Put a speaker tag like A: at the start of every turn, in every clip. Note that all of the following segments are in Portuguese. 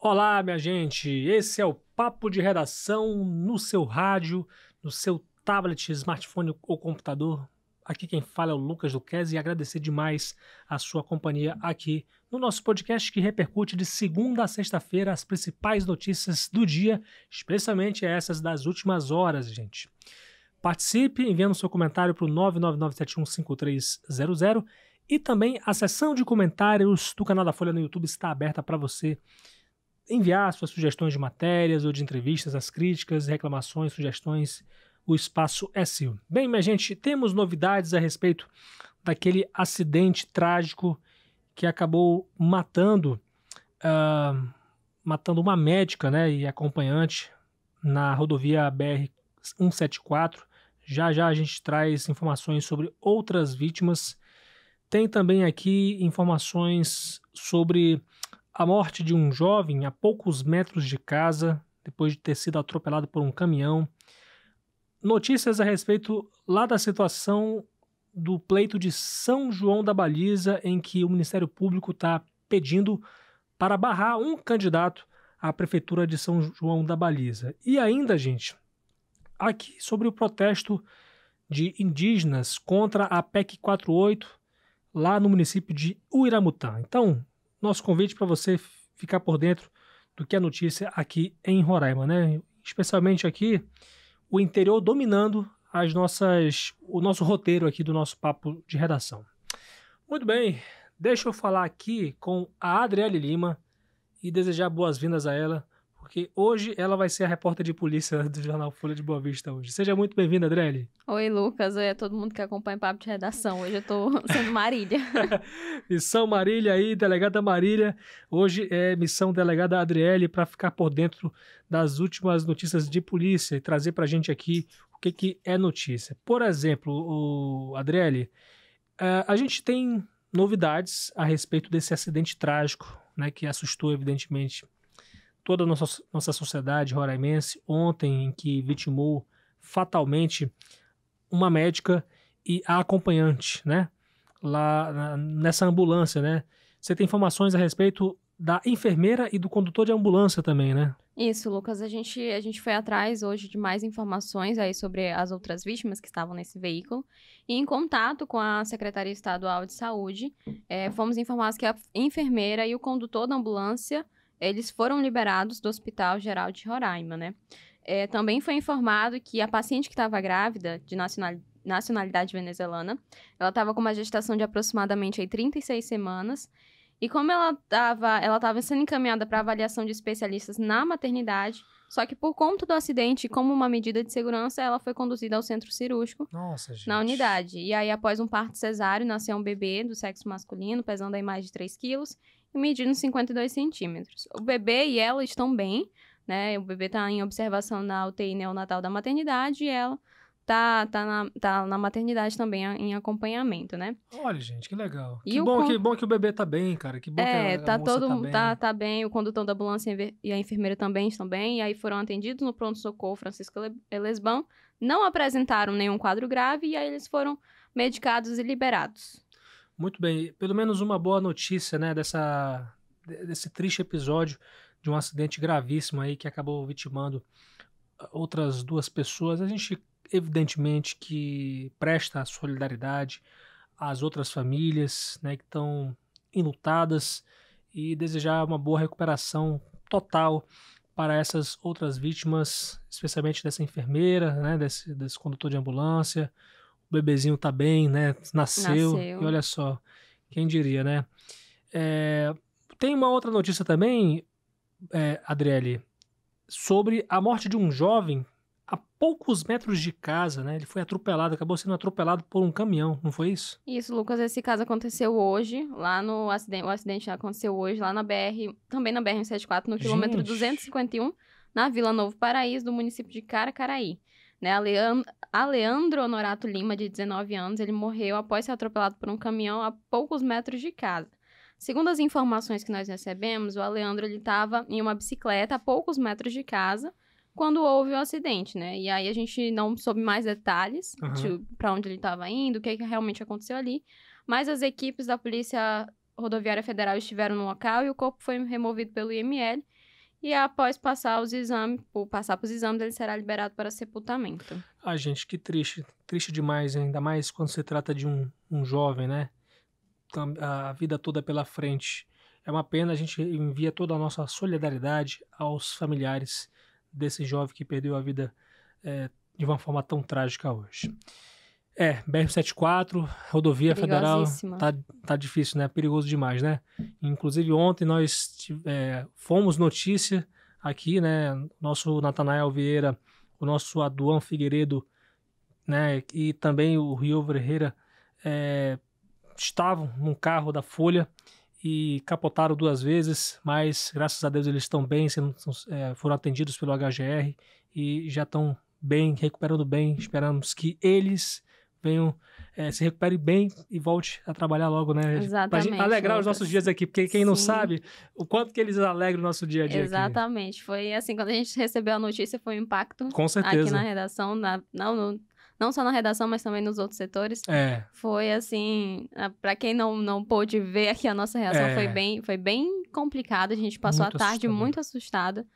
A: Olá, minha gente! Esse é o Papo de Redação no seu rádio, no seu tablet, smartphone ou computador. Aqui quem fala é o Lucas Luquez e agradecer demais a sua companhia aqui no nosso podcast que repercute de segunda a sexta-feira as principais notícias do dia, especialmente essas das últimas horas, gente. Participe enviando seu comentário para o 999715300 e também a seção de comentários do canal da Folha no YouTube está aberta para você enviar suas sugestões de matérias ou de entrevistas, as críticas, reclamações, sugestões, o espaço é seu. Bem, minha gente, temos novidades a respeito daquele acidente trágico que acabou matando uh, matando uma médica né, e acompanhante na rodovia BR-174. Já já a gente traz informações sobre outras vítimas. Tem também aqui informações sobre a morte de um jovem a poucos metros de casa, depois de ter sido atropelado por um caminhão. Notícias a respeito lá da situação do pleito de São João da Baliza, em que o Ministério Público está pedindo para barrar um candidato à Prefeitura de São João da Baliza. E ainda, gente, aqui sobre o protesto de indígenas contra a PEC 48 lá no município de Uiramutã. Então, nosso convite para você ficar por dentro do que é notícia aqui em Roraima, né? Especialmente aqui, o interior dominando as nossas, o nosso roteiro aqui do nosso papo de redação. Muito bem, deixa eu falar aqui com a Adriele Lima e desejar boas-vindas a ela porque hoje ela vai ser a repórter de polícia do jornal Folha de Boa Vista hoje. Seja muito bem-vinda, Adriele.
B: Oi, Lucas. Oi a todo mundo que acompanha o Papo de Redação. Hoje eu estou sendo Marília.
A: missão Marília aí, delegada Marília. Hoje é missão delegada Adriele para ficar por dentro das últimas notícias de polícia e trazer para a gente aqui o que, que é notícia. Por exemplo, o Adriele, é, a gente tem novidades a respeito desse acidente trágico né, que assustou, evidentemente, toda a nossa, nossa sociedade roraimense ontem, em que vitimou fatalmente uma médica e a acompanhante, né? Lá na, nessa ambulância, né? Você tem informações a respeito da enfermeira e do condutor de ambulância também, né?
B: Isso, Lucas. A gente, a gente foi atrás hoje de mais informações aí sobre as outras vítimas que estavam nesse veículo. E em contato com a Secretaria Estadual de Saúde, é, fomos informados que a enfermeira e o condutor da ambulância eles foram liberados do Hospital Geral de Roraima, né? É, também foi informado que a paciente que estava grávida, de nacionalidade venezuelana, ela estava com uma gestação de aproximadamente aí, 36 semanas. E como ela estava ela tava sendo encaminhada para avaliação de especialistas na maternidade, só que por conta do acidente, como uma medida de segurança, ela foi conduzida ao centro cirúrgico Nossa, na unidade. E aí, após um parto cesáreo, nasceu um bebê do sexo masculino, pesando aí mais de 3 quilos, e medindo 52 centímetros. O bebê e ela estão bem, né? O bebê está em observação na UTI neonatal da maternidade e ela tá, tá, na, tá na maternidade também em acompanhamento, né? Olha, gente,
A: que legal. E que, bom, con... que bom que o bebê tá bem, cara. Que bom é, que a, é, tá a tá todo, tá bem. Tá,
B: tá bem. O condutor da ambulância e a enfermeira também estão bem. E aí foram atendidos no pronto-socorro Francisco Elesbão. Não apresentaram nenhum quadro grave e aí eles foram medicados e liberados.
A: Muito bem. Pelo menos uma boa notícia, né, dessa, desse triste episódio de um acidente gravíssimo aí que acabou vitimando ah, outras duas pessoas. A gente, evidentemente, que presta solidariedade às outras famílias, né, que estão enlutadas e desejar uma boa recuperação total para essas outras vítimas, especialmente dessa enfermeira, né, desse, desse condutor de ambulância, o bebezinho tá bem, né? Nasceu. Nasceu. E olha só, quem diria, né? É, tem uma outra notícia também, é, Adriele, sobre a morte de um jovem a poucos metros de casa, né? Ele foi atropelado, acabou sendo atropelado por um caminhão, não foi isso?
B: Isso, Lucas, esse caso aconteceu hoje, lá no acidente, o acidente aconteceu hoje lá na BR, também na BR 174, no Gente. quilômetro 251, na Vila Novo Paraíso, do município de Caracaraí. Né? Aleandro Honorato Lima, de 19 anos, ele morreu após ser atropelado por um caminhão a poucos metros de casa. Segundo as informações que nós recebemos, o Aleandro estava em uma bicicleta a poucos metros de casa quando houve o acidente, né? E aí a gente não soube mais detalhes uhum. de para onde ele estava indo, o que, que realmente aconteceu ali. Mas as equipes da Polícia Rodoviária Federal estiveram no local e o corpo foi removido pelo IML e após passar os exames, por passar para os exames, ele será liberado para sepultamento.
A: Ah, gente, que triste, triste demais, ainda mais quando se trata de um, um jovem, né? Então, a vida toda pela frente. É uma pena, a gente envia toda a nossa solidariedade aos familiares desse jovem que perdeu a vida é, de uma forma tão trágica hoje. É, BR-74, rodovia federal, tá, tá difícil, né? Perigoso demais, né? Inclusive ontem nós é, fomos notícia aqui, né? Nosso Natanael Vieira, o nosso Aduan Figueiredo, né? E também o Rio Ferreira é, estavam num carro da Folha e capotaram duas vezes, mas graças a Deus eles estão bem, sendo, é, foram atendidos pelo HGR e já estão bem, recuperando bem. Esperamos que eles venham, é, se recupere bem e volte a trabalhar logo, né? Exatamente. Pra gente alegrar Lucas. os nossos dias aqui, porque quem Sim. não sabe o quanto que eles alegram o nosso dia a dia. Exatamente.
B: Aqui. Foi assim, quando a gente recebeu a notícia, foi um impacto. Com certeza. Aqui na redação, na, não, no, não só na redação, mas também nos outros setores. É. Foi assim, para quem não, não pôde ver aqui, a nossa reação é. foi bem foi bem complicada. A gente passou muito a tarde assustador. muito assustada,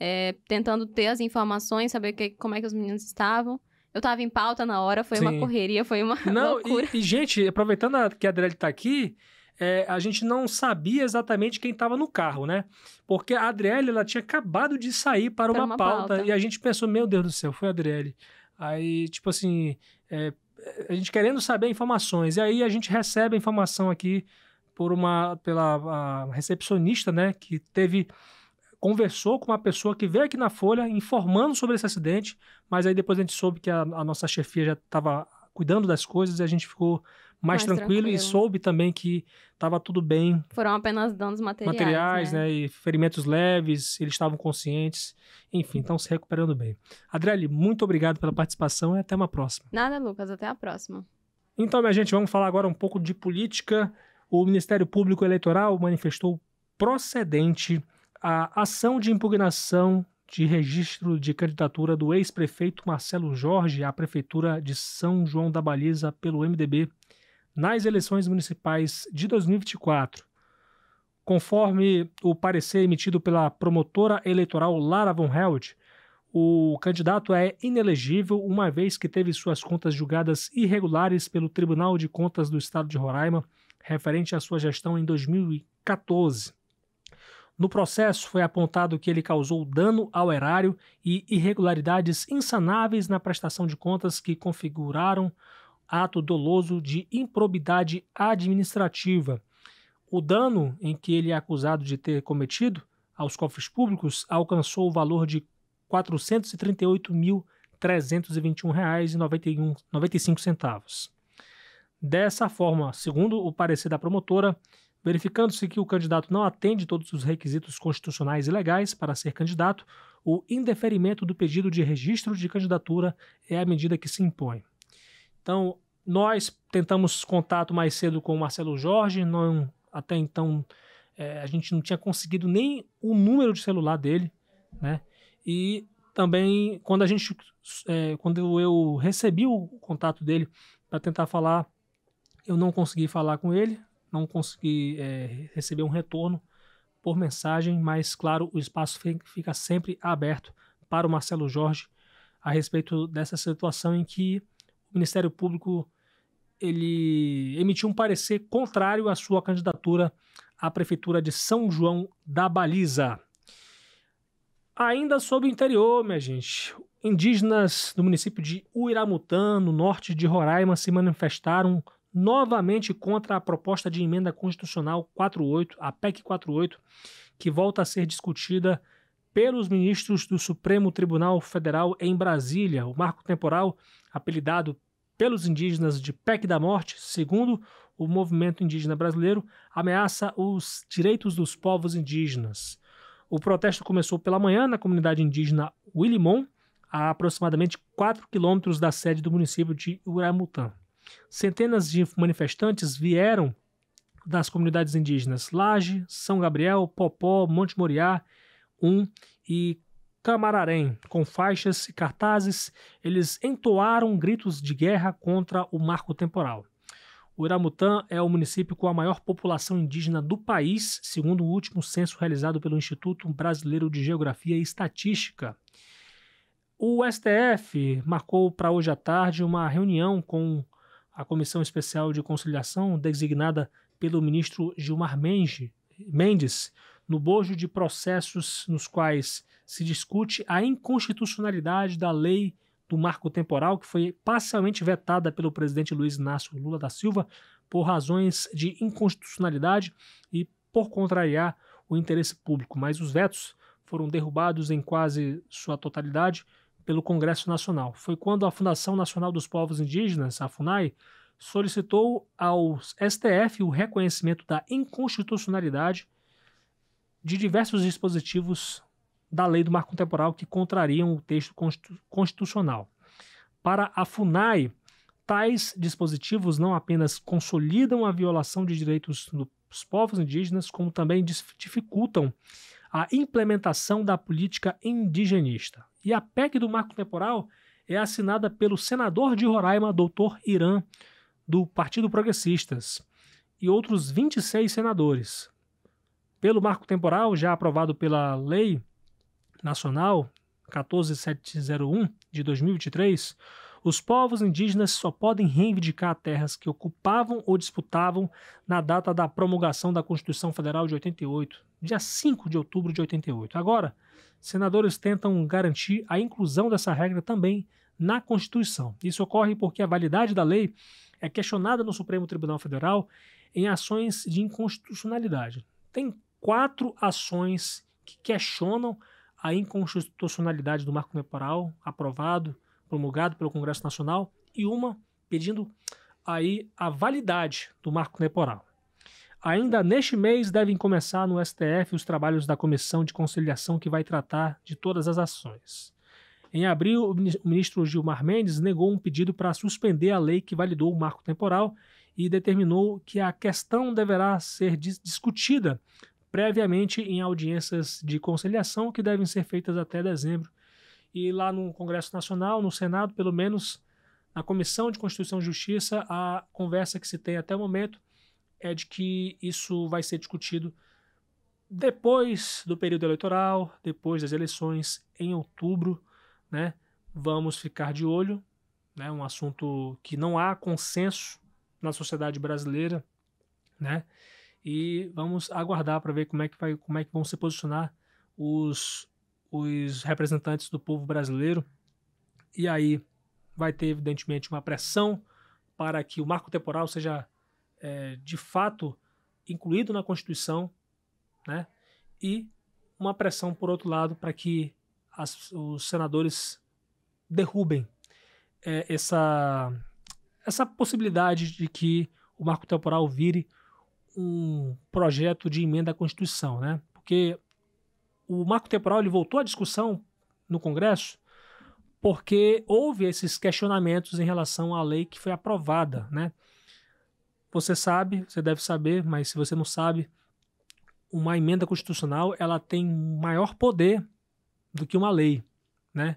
B: é, tentando ter as informações, saber que, como é que os meninos estavam. Eu tava em pauta na hora, foi Sim. uma correria, foi uma Não,
A: loucura. E, e gente, aproveitando a, que a Adriele tá aqui, é, a gente não sabia exatamente quem estava no carro, né? Porque a Adriele, ela tinha acabado de sair para, uma, uma pauta, pauta, e a gente pensou, meu Deus do céu, foi a Adriele. Aí, tipo assim, é, a gente querendo saber informações, e aí a gente recebe a informação aqui por uma, pela recepcionista, né, que teve conversou com uma pessoa que veio aqui na Folha informando sobre esse acidente, mas aí depois a gente soube que a, a nossa chefia já estava cuidando das coisas e a gente ficou mais, mais tranquilo, tranquilo, e soube também que estava tudo bem.
B: Foram apenas danos materiais. Materiais, né?
A: né? E ferimentos leves, eles estavam conscientes, enfim, estão se recuperando bem. Adriele, muito obrigado pela participação e até uma próxima.
B: Nada, Lucas, até a próxima.
A: Então, minha gente, vamos falar agora um pouco de política. O Ministério Público Eleitoral manifestou procedente a ação de impugnação de registro de candidatura do ex-prefeito Marcelo Jorge à Prefeitura de São João da Baliza pelo MDB nas eleições municipais de 2024. Conforme o parecer emitido pela promotora eleitoral Lara Von Held, o candidato é inelegível uma vez que teve suas contas julgadas irregulares pelo Tribunal de Contas do Estado de Roraima referente à sua gestão em 2014. No processo, foi apontado que ele causou dano ao erário e irregularidades insanáveis na prestação de contas que configuraram ato doloso de improbidade administrativa. O dano em que ele é acusado de ter cometido aos cofres públicos alcançou o valor de R$ 438.321,95. Dessa forma, segundo o parecer da promotora, Verificando-se que o candidato não atende todos os requisitos constitucionais e legais para ser candidato, o indeferimento do pedido de registro de candidatura é a medida que se impõe. Então, nós tentamos contato mais cedo com o Marcelo Jorge, não, até então é, a gente não tinha conseguido nem o número de celular dele, né? E também quando a gente, é, quando eu recebi o contato dele para tentar falar, eu não consegui falar com ele, não consegui é, receber um retorno por mensagem, mas claro, o espaço fica sempre aberto para o Marcelo Jorge a respeito dessa situação em que o Ministério Público ele emitiu um parecer contrário à sua candidatura à prefeitura de São João da Baliza. Ainda sobre o interior, minha gente, indígenas do município de Uiramutã, no norte de Roraima, se manifestaram novamente contra a proposta de emenda constitucional 48, a PEC 48, que volta a ser discutida pelos ministros do Supremo Tribunal Federal em Brasília. O marco temporal, apelidado pelos indígenas de PEC da Morte, segundo o movimento indígena brasileiro, ameaça os direitos dos povos indígenas. O protesto começou pela manhã na comunidade indígena Willimon, a aproximadamente 4 quilômetros da sede do município de Uramutã. Centenas de manifestantes vieram das comunidades indígenas Laje, São Gabriel, Popó, Monte Moriá, Um e Camararém, com faixas e cartazes, eles entoaram gritos de guerra contra o marco temporal. O Iramutã é o município com a maior população indígena do país, segundo o último censo realizado pelo Instituto Brasileiro de Geografia e Estatística. O STF marcou para hoje à tarde uma reunião com a comissão especial de conciliação designada pelo ministro Gilmar Mendes no bojo de processos nos quais se discute a inconstitucionalidade da lei do marco temporal que foi parcialmente vetada pelo presidente Luiz Inácio Lula da Silva por razões de inconstitucionalidade e por contrariar o interesse público, mas os vetos foram derrubados em quase sua totalidade pelo Congresso Nacional. Foi quando a Fundação Nacional dos Povos Indígenas, a FUNAI, solicitou ao STF o reconhecimento da inconstitucionalidade de diversos dispositivos da lei do marco temporal que contrariam o texto constitucional. Para a FUNAI, tais dispositivos não apenas consolidam a violação de direitos dos povos indígenas, como também dificultam a implementação da política indigenista. E a PEC do marco temporal é assinada pelo senador de Roraima, doutor Irã, do Partido Progressistas, e outros 26 senadores. Pelo marco temporal, já aprovado pela Lei Nacional 14701 de 2023, os povos indígenas só podem reivindicar terras que ocupavam ou disputavam na data da promulgação da Constituição Federal de 88, dia 5 de outubro de 88. Agora, senadores tentam garantir a inclusão dessa regra também na Constituição. Isso ocorre porque a validade da lei é questionada no Supremo Tribunal Federal em ações de inconstitucionalidade. Tem quatro ações que questionam a inconstitucionalidade do marco temporal aprovado promulgado pelo Congresso Nacional, e uma pedindo aí a validade do marco temporal. Ainda neste mês devem começar no STF os trabalhos da comissão de conciliação que vai tratar de todas as ações. Em abril, o ministro Gilmar Mendes negou um pedido para suspender a lei que validou o marco temporal e determinou que a questão deverá ser dis discutida previamente em audiências de conciliação que devem ser feitas até dezembro e lá no Congresso Nacional, no Senado, pelo menos na Comissão de Constituição e Justiça, a conversa que se tem até o momento é de que isso vai ser discutido depois do período eleitoral, depois das eleições em outubro, né? Vamos ficar de olho, né? Um assunto que não há consenso na sociedade brasileira, né? E vamos aguardar para ver como é que vai, como é que vão se posicionar os os representantes do povo brasileiro. E aí vai ter, evidentemente, uma pressão para que o marco temporal seja é, de fato incluído na Constituição, né? E uma pressão, por outro lado, para que as, os senadores derrubem é, essa, essa possibilidade de que o marco temporal vire um projeto de emenda à Constituição, né? Porque o marco temporal ele voltou à discussão no Congresso porque houve esses questionamentos em relação à lei que foi aprovada, né? Você sabe, você deve saber, mas se você não sabe, uma emenda constitucional ela tem maior poder do que uma lei, né?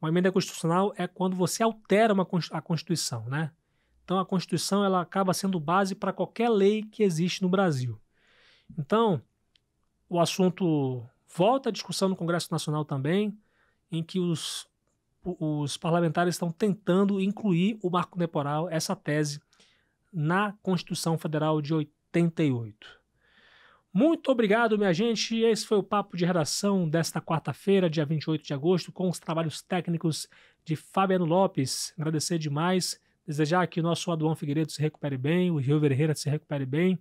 A: Uma emenda constitucional é quando você altera uma, a Constituição, né? Então a Constituição ela acaba sendo base para qualquer lei que existe no Brasil. Então, o assunto Volta a discussão no Congresso Nacional também, em que os, os parlamentares estão tentando incluir o marco temporal, essa tese, na Constituição Federal de 88. Muito obrigado, minha gente. Esse foi o papo de redação desta quarta-feira, dia 28 de agosto, com os trabalhos técnicos de Fabiano Lopes. Agradecer demais. Desejar que o nosso Aduan Figueiredo se recupere bem, o Rio Verreira se recupere bem.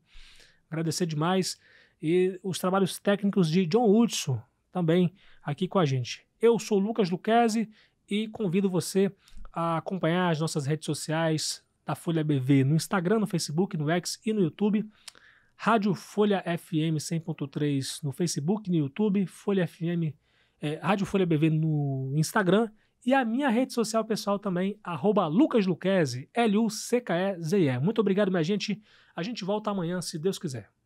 A: Agradecer demais e os trabalhos técnicos de John Hudson, também aqui com a gente. Eu sou Lucas Luquezzi e convido você a acompanhar as nossas redes sociais da Folha BV no Instagram, no Facebook, no X e no YouTube. Rádio Folha FM 100.3 no Facebook, no YouTube, Folha FM, é, Rádio Folha BV no Instagram e a minha rede social pessoal também, arroba Lucas L-U-C-K-E-Z-E. Muito obrigado, minha gente. A gente volta amanhã, se Deus quiser.